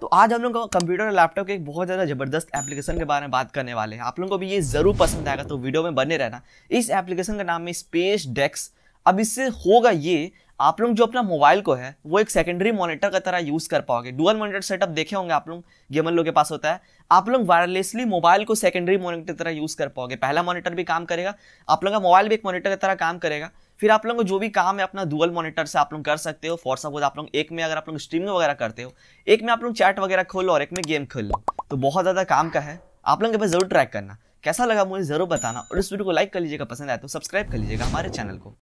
तो आज हम लोग कंप्यूटर और लैपटॉप के एक बहुत ज़्यादा ज़बरदस्त एप्लीकेशन के बारे में बात करने वाले हैं आप लोगों को भी ये ज़रूर पसंद आएगा तो वीडियो में बने रहना इस एप्लीकेशन का नाम है स्पेस डेक्स अब इससे होगा ये आप लोग जो अपना मोबाइल को है वो एक सेकेंडरी मॉनिटर का तरह यूज़ कर पाओगे डुअल मॉनिटर सेटअप देखे होंगे आप लोग गेमर लोग के पास होता है आप लोग वायरलेसली मोबाइल को सेकेंडरी मॉनिटर की तरह यूज़ कर पाओगे पहला मॉनिटर भी काम करेगा आप लोग का मोबाइल भी एक मॉनिटर की तरह काम करेगा फिर आप लोग को जो भी काम है अपना डुअल मॉनिटर से आप लोग कर सकते हो फॉर सपोज आप लोग एक में अगर आप लोग स्ट्रीमिंग वगैरह करते हो एक में आप लोग चैट वगैरह खोल लो और एक में गेम खोल लो तो बहुत ज़्यादा काम का है आप लोग के पास जरूर ट्रैक करना कैसा लगा मुझे जरूर बताना और इस वीडियो को लाइक कर लीजिएगा पसंद आए तो सब्सक्राइब कर लीजिएगा हमारे चैनल को